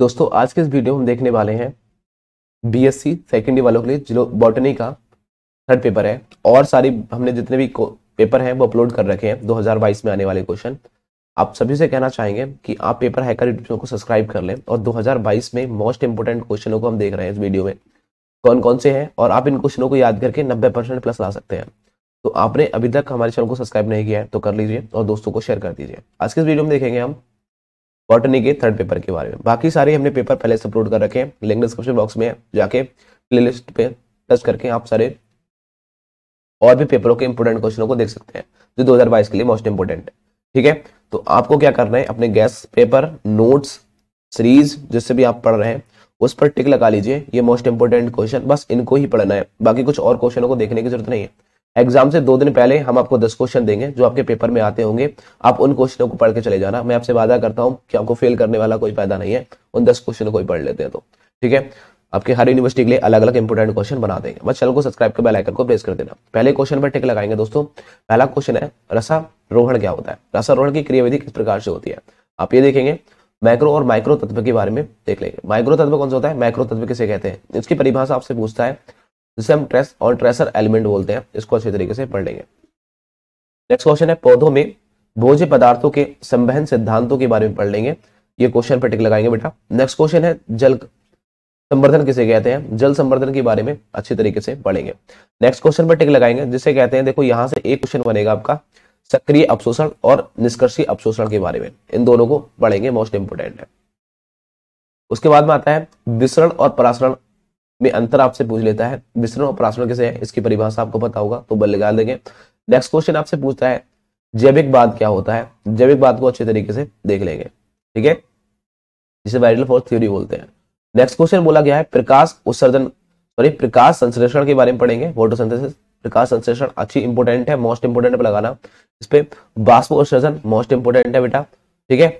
दोस्तों आज के इस वीडियो हम देखने वाले हैं बीएससी सेकेंड ईयर वालों के लिए जो बॉटनी का थर्ड पेपर है और सारी हमने जितने भी पेपर हैं वो अपलोड कर रखे हैं 2022 में आने वाले क्वेश्चन आप सभी से कहना चाहेंगे कि आप पेपर हैकर यूट्यूब चैनल को सब्सक्राइब कर लें और 2022 में मोस्ट इंपॉर्टेंट क्वेश्चनों को हम देख रहे हैं इस वीडियो में कौन कौन से हैं और आप इन क्वेश्चनों को याद करके नब्बे परसेंट प्लस ला सकते हैं तो आपने अभी तक हमारे चैनल को सब्सक्राइब नहीं किया है तो कर लीजिए और दोस्तों को शेयर कर दीजिए आज के इस वीडियो में देखेंगे हम बॉटनी के थर्ड पेपर के बारे में बाकी सारे हमने पेपर पहले से अपलोड कर रखे हैं लिंक डिस्क्रिप्शन बॉक्स में जाके प्ले लिस्ट पे टच करके आप सारे और भी पेपरों के इंपोर्टेंट क्वेश्चनों को देख सकते हैं जो दो हजार बाईस के लिए मोस्ट इंपोर्टेंट है ठीक है तो आपको क्या करना है अपने गैस पेपर नोट्स सीरीज जिससे भी आप पढ़ रहे हैं उस पर टिक लगा लीजिए ये मोस्ट इंपोर्टेंट क्वेश्चन बस इनको ही पढ़ना है बाकी कुछ और क्वेश्चनों को देखने की जरूरत नहीं है एग्जाम से दो दिन पहले हम आपको दस क्वेश्चन देंगे जो आपके पेपर में आते होंगे आप उन क्वेश्चनों को पढ़ के चले जाना मैं आपसे वादा करता हूँ कि आपको फेल करने वाला कोई फायदा नहीं है उन दस क्वेश्चनों को पढ़ लेते हैं तो ठीक है आपके हर यूनिवर्सिटी के लिए अलग अलग इंपॉर्टेंट क्वेश्चन बना देंगे बस चैनल को सब्सक्राइब कर बेलाइकन को प्रेस कर देना पहले क्वेश्चन पर टिक लगाएंगे दोस्तों पहला क्वेश्चन है रसारोहण क्या होता है रसारोहण की क्रियाविधि किस प्रकार से होती है आप ये देखेंगे मैक्रो और माइक्रो तत्व के बारे में देख लेंगे माइक्रो तत्व कौन सा होता है माइक्रो तत्व किसे कहते हैं इसकी परिभाषा आपसे पूछता है जिसे हम ट्रेस और ट्रेसर एलिमेंट बोलते हैं इसको अच्छे तरीके से पढ़ लेंगे नेक्स्ट क्वेश्चन है पौधों में भोज्य पदार्थों के संबहन सिद्धांतों के बारे में पढ़ लेंगे ये क्वेश्चन पर टिक लगाएंगे बेटा नेक्स्ट क्वेश्चन है जल संवर्धन किसे कहते हैं जल संवर्धन के बारे में अच्छे तरीके से पढ़ेंगे नेक्स्ट क्वेश्चन पर टिक लगाएंगे जिसे कहते हैं देखो यहाँ से एक क्वेश्चन बनेगा आपका सक्रिय अपशोषण और निष्कर्षी अपशोषण के बारे में इन दोनों को पढ़ेंगे मोस्ट इंपोर्टेंट है उसके बाद में आता है विसरण और परासरण में अंतर आपसे पूछ लेता है विसरण और प्राशन कैसे है इसकी परिभाषा आपको पता होगा तो बल लगा देंगे नेक्स्ट क्वेश्चन आपसे पूछता है जैविक बाद क्या होता है जैविक बाद को अच्छे तरीके से देख लेंगे ठीक है जिसे वायरल फोर्स थ्योरी बोलते हैं नेक्स्ट क्वेश्चन बोला गया है प्रकाश उत्सर्जन सॉरी प्रकाश संश्लेषण के बारे में पढ़ेंगे फोटोसिंथेसिस प्रकाश संश्लेषण अच्छी इंपोर्टेंट है मोस्ट इंपोर्टेंट लगाना इस पर बाष्प उत्सर्जन मोस्ट इंपोर्टेंट है बेटा ठीक है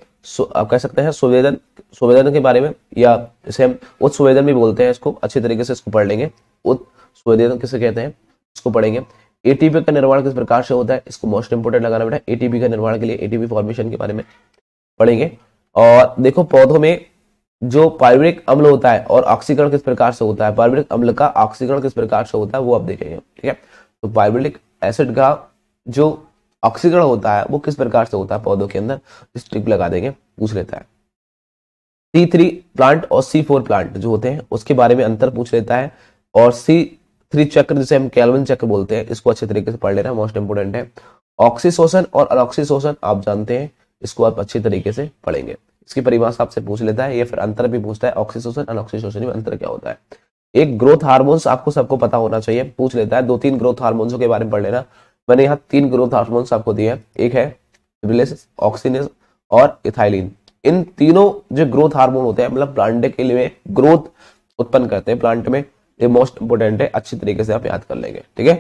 आप कह सकते हैं सुवेदन सुवेदन के बारे में या इसे हम उत सुवेदन भी बोलते हैं इसको अच्छी तरीके से इसको पढ़ लेंगे उत सुवेदन किसे कहते हैं इसको पढ़ेंगे एटीपी का निर्माण किस प्रकार से होता है इसको मोस्ट इंपोर्टेंट लगाना बेटा एटीपी का निर्माण के लिए एटीपी फॉर्मेशन के बारे में पढ़ेंगे और देखो पौधों में जो पार्वरिक अम्ल होता है और ऑक्सीकरण किस प्रकार से होता है पार्वरिक अम्ल का ऑक्सीकरण किस प्रकार से होता है वो आप देखेंगे ठीक है तो पार्वरिक एसिड का जो ऑक्सीकरण होता है वो किस प्रकार से होता है पौधों के अंदर स्ट्रिप लगा देंगे पूछ लेता है सी थ्री प्लांट और सी फोर प्लांट जो होते हैं उसके बारे में अंतर पूछ लेता है और सी थ्री चक्र जिसे हम कैलविन चक्र बोलते हैं इसको अच्छे तरीके से पढ़ लेना मोस्ट इंपोर्टेंट है ऑक्सीशोषण और अनऑक्सीशोषण आप जानते हैं इसको आप अच्छे तरीके से पढ़ेंगे इसकी परिभाषा आपसे पूछ लेता है या फिर अंतर भी पूछता है ऑक्सीशोषण अनऑक्सीशोषण में अंतर क्या होता है एक ग्रोथ हार्मोन्स आपको सबको पता होना चाहिए पूछ लेता है दो तीन ग्रोथ हार्मोन्सों के बारे में पढ़ लेना मैंने यहाँ तीन ग्रोथ हार्मोन आपको दिए एक है ऑक्सीनेस और इथाइलिन इन तीनों जो ग्रोथ हार्मोन होते हैं मतलब प्लांट के लिए ग्रोथ उत्पन्न करते हैं प्लांट में ये मोस्ट इंपोर्टेंट है अच्छी तरीके से आप याद कर लेंगे ठीक है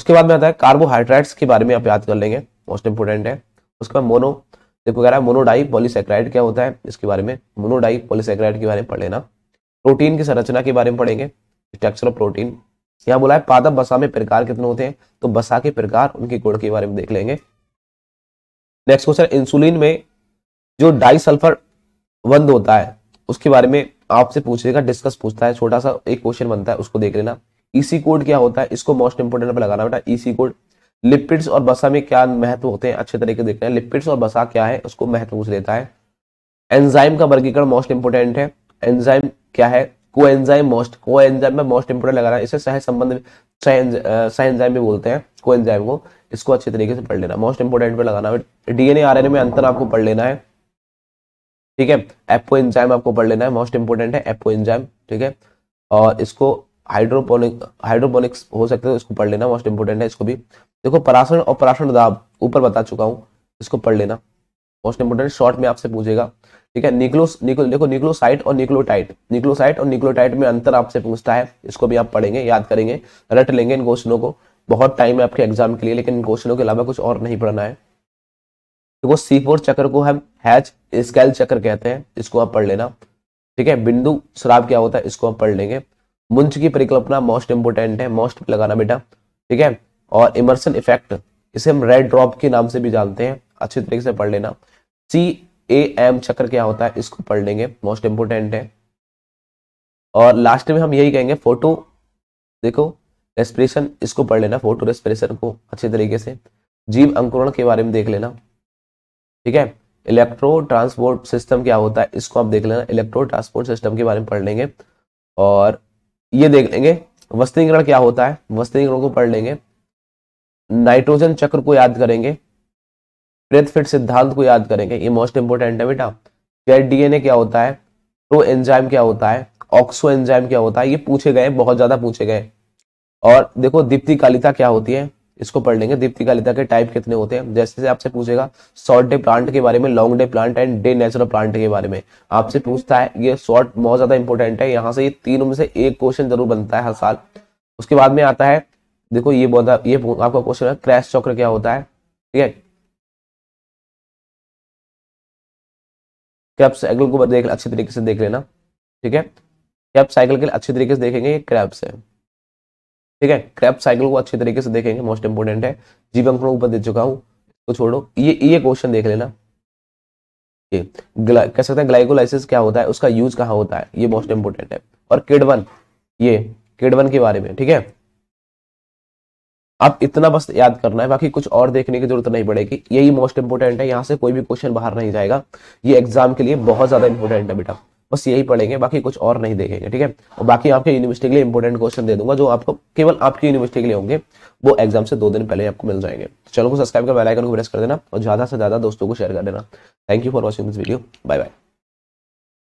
उसके बाद में आता है कार्बोहाइड्रेट्स के बारे में आप याद कर लेंगे मोस्ट इंपोर्टेंट है उसके बाद मोनो देखो कह रहा है मोनोडाई पॉलीसेक्राइड क्या होता है इसके बारे में मोनोडाई पॉलीसेक्राइड के बारे में पढ़ लेना प्रोटीन की संरचना के बारे में पढ़ेंगे स्ट्रक्चर ऑफ प्रोटीन यहाँ बोला है पादप बसा में प्रकार कितने होते हैं तो बसा के प्रकार उनके गुण के बारे में देख लेंगे नेक्स्ट क्वेश्चन इंसुलिन में जो डाई सल्फर बंद होता है उसके बारे में आपसे पूछेगा डिस्कस पूछता है छोटा सा एक क्वेश्चन बनता है उसको देख लेना ईसी e कोड क्या होता है इसको मोस्ट इंपोर्टेंट पर लगाना बेटा ईसी कोड लिपिड्स और बसा में क्या महत्व होते हैं अच्छे तरीके से देखना है लिपिड्स और बसा क्या है उसको महत्व पूछ लेता है एंजाइम का वर्गीकरण मोस्ट इंपोर्टेंट है एंजाइम क्या है कोएंजाइम मोस्ट कोएंजाइम में मोस्ट इंपोर्टेंट लगा रहा है इसे सह संबंध साइंजाइम भी बोलते हैं कोएंजाइम को इसको अच्छे तरीके से पढ़ लेना मोस्ट इंपोर्टेंट पे लगाना है डीएनए आरएनए में अंतर आपको पढ़ लेना है ठीक है एपो एंजाइम आपको पढ़ लेना है मोस्ट इंपोर्टेंट है एपो एंजाइम ठीक है और इसको हाइड्रोपोनिक हाइड्रोपोनिक्स हो सकते हैं इसको पढ़ लेना मोस्ट इंपोर्टेंट है इसको भी देखो पराशन और पराशन दाब ऊपर बता चुका हूँ इसको पढ़ लेना मोस्ट इंपोर्टेंट शॉर्ट में आपसे पूछेगा ठीक है निक्लोस निकल देखो निक्लोसाइट और निक्लोटाइट निक्लोसाइट और निक्लोटाइट में अंतर आपसे पूछता है इसको भी आप पढ़ेंगे याद करेंगे रट लेंगे इन क्वेश्चनों को बहुत टाइम है आपके एग्जाम के लिए लेकिन इन क्वेश्चनों के अलावा कुछ और नहीं पढ़ना है देखो तो सी फोर चक्र को हम हैच स्केल चक्र कहते हैं इसको आप पढ़ लेना ठीक है बिंदु श्राव क्या होता है इसको आप पढ़ लेंगे मुंच की परिकल्पना मोस्ट इंपोर्टेंट है मोस्ट लगाना बेटा ठीक है और इमर्सन इफेक्ट इसे हम रेड ड्रॉप के नाम से भी जानते हैं अच्छे तरीके से पढ़ लेना सी ए एम चक्र क्या होता है इसको पढ़ लेंगे मोस्ट इम्पोर्टेंट है और लास्ट में हम यही कहेंगे फोटो देखो रेस्पिरेशन इसको पढ़ लेना फोटो रेस्पिरेशन को अच्छे तरीके से जीव अंकुरण के बारे में देख लेना ठीक है इलेक्ट्रो ट्रांसपोर्ट सिस्टम क्या होता है इसको आप देख लेना इलेक्ट्रो ट्रांसपोर्ट सिस्टम के बारे में पढ़ लेंगे और ये देख लेंगे वस्त्रीकरण क्या होता है वस्त्रीकरण को पढ़ लेंगे नाइट्रोजन चक्र को याद करेंगे ब्रेथ फिट सिद्धांत को याद करेंगे ये मोस्ट इंपोर्टेंट है बेटा यार डीएनए क्या होता है प्रो एंजाइम क्या होता है ऑक्सो एंजाइम क्या होता है ये पूछे गए बहुत ज्यादा पूछे गए और देखो दीप्ति कालिता क्या होती है इसको पढ़ लेंगे दीप्ति कालिता के टाइप कितने होते हैं जैसे से आपसे पूछेगा शॉर्ट डे प्लांट के बारे में long day plant and day natural plant के बारे में आपसे पूछता है ये शॉर्ट बहुत ज्यादा इंपॉर्टेंट है यहाँ से ये तीनों में से एक क्वेश्चन जरूर बनता है हर साल उसके बाद में आता है देखो ये बहुत ये आपका क्वेश्चन है क्रैश चक्र क्या होता है ठीक है क्रैप साइकिल को देख अच्छे तरीके से देख लेना ठीक है क्रैप साइकिल के अच्छे तरीके से देखेंगे ये क्रैप्स है ठीक है क्रैप साइकिल को अच्छे तरीके से देखेंगे मोस्ट इंपोर्टेंट है जीव अंकड़ों ऊपर दे चुका हूँ तो छोड़ो ये ये क्वेश्चन देख लेना कह सकते हैं ग्लाइकोलाइसिस क्या होता है उसका यूज कहाँ होता है ये मोस्ट इंपोर्टेंट है और किडवन ये किडवन के बारे में ठीक है आप इतना बस याद करना है बाकी कुछ और देखने की जरूरत नहीं पड़ेगी यही मोस्ट इंपोर्टेंट है यहाँ से कोई भी क्वेश्चन बाहर नहीं जाएगा ये एग्जाम के लिए बहुत ज्यादा इंपॉर्टेंट है बेटा बस यही पढ़ेंगे बाकी कुछ और नहीं देखेंगे ठीक है और बाकी आपके यूनिवर्सिटी के लिए इंपोर्टेंट क्वेश्चन दे दूंगा जो आपको केवल आपकी यूनिवर्सिटी के लिए होंगे वो एग्जाम से दो दिन पहले आपको मिल जाएंगे चलो तो सब्सक्राइब कर बेलाइकन को प्रेस कर देना और ज्यादा से ज्यादा दोस्तों को शेयर कर देना thank you for watching this video bye bye